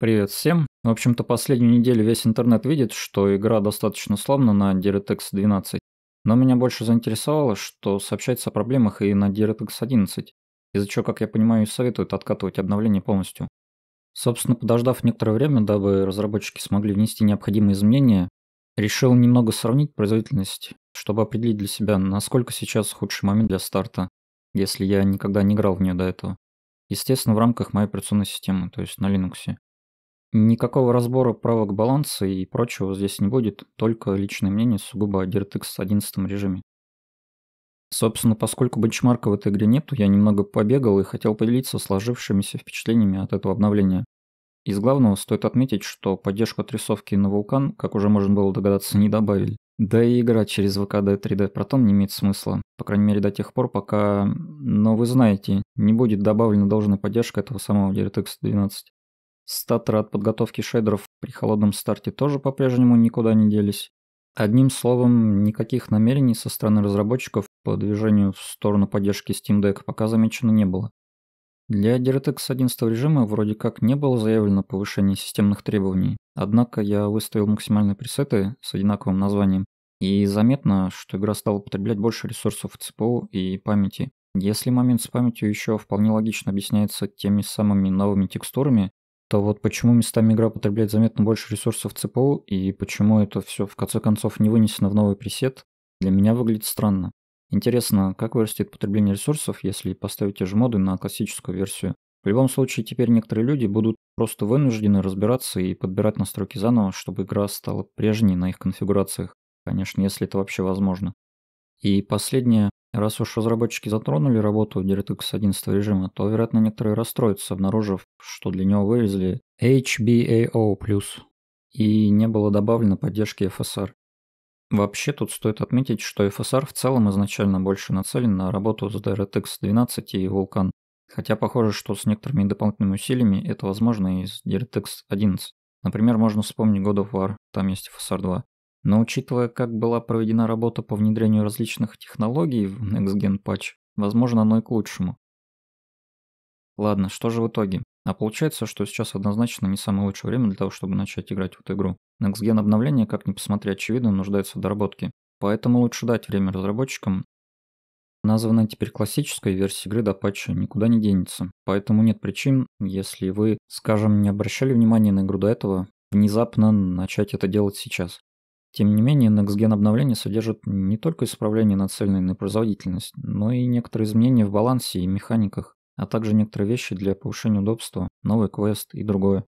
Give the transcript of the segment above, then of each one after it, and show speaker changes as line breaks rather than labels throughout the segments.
Привет всем. В общем-то, последнюю неделю весь интернет видит, что игра достаточно славна на DirectX 12. Но меня больше заинтересовало, что сообщается о проблемах и на DirectX 11, из-за чего, как я понимаю, советуют откатывать обновление полностью. Собственно, подождав некоторое время, дабы разработчики смогли внести необходимые изменения, решил немного сравнить производительность, чтобы определить для себя, насколько сейчас худший момент для старта, если я никогда не играл в нее до этого. Естественно, в рамках моей операционной системы, то есть на Linux. Никакого разбора правок баланса и прочего здесь не будет, только личное мнение сугубо о DirectX 11 режиме. Собственно, поскольку бенчмарка в этой игре нету, я немного побегал и хотел поделиться сложившимися впечатлениями от этого обновления. Из главного стоит отметить, что поддержку отрисовки на вулкан, как уже можно было догадаться, не добавили. Да и играть через VKD 3D Proton не имеет смысла, по крайней мере до тех пор, пока... Но вы знаете, не будет добавлена должная поддержка этого самого DirectX 12. Статоры от подготовки шейдеров при холодном старте тоже по-прежнему никуда не делись. Одним словом, никаких намерений со стороны разработчиков по движению в сторону поддержки Steam Deck пока замечено не было. Для DirectX 11 режима вроде как не было заявлено повышение системных требований, однако я выставил максимальные пресеты с одинаковым названием, и заметно, что игра стала потреблять больше ресурсов ЦПУ и памяти. Если момент с памятью еще вполне логично объясняется теми самыми новыми текстурами, то вот почему местами игра потребляет заметно больше ресурсов ЦПУ и почему это все в конце концов не вынесено в новый пресет, для меня выглядит странно. Интересно, как вырастет потребление ресурсов, если поставить те же моды на классическую версию? В любом случае, теперь некоторые люди будут просто вынуждены разбираться и подбирать настройки заново, чтобы игра стала прежней на их конфигурациях. Конечно, если это вообще возможно. И последнее. Раз уж разработчики затронули работу DirectX 11 режима, то, вероятно, некоторые расстроятся, обнаружив, что для него вывезли HBAO+, и не было добавлено поддержки FSR. Вообще тут стоит отметить, что FSR в целом изначально больше нацелен на работу с DirectX 12 и Vulkan, хотя похоже, что с некоторыми дополнительными усилиями это возможно и с DirectX 11. Например, можно вспомнить God of War, там есть FSR 2. Но учитывая, как была проведена работа по внедрению различных технологий в Next Gen Patch, возможно, оно и к лучшему. Ладно, что же в итоге? А получается, что сейчас однозначно не самое лучшее время для того, чтобы начать играть в эту игру. Next Gen обновление, как ни посмотри, очевидно, нуждается в доработке. Поэтому лучше дать время разработчикам. Названная теперь классическая версия игры до патча никуда не денется. Поэтому нет причин, если вы, скажем, не обращали внимания на игру до этого, внезапно начать это делать сейчас. Тем не менее, NextGen обновление содержит не только исправления, нацеленные на производительность, но и некоторые изменения в балансе и механиках, а также некоторые вещи для повышения удобства, новый квест и другое.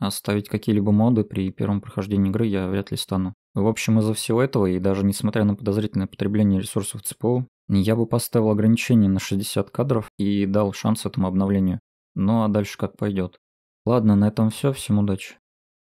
Оставить а какие-либо моды при первом прохождении игры я вряд ли стану. В общем, из-за всего этого, и даже несмотря на подозрительное потребление ресурсов ЦПУ, я бы поставил ограничение на 60 кадров и дал шанс этому обновлению. Ну а дальше как пойдет. Ладно, на этом все, всем удачи.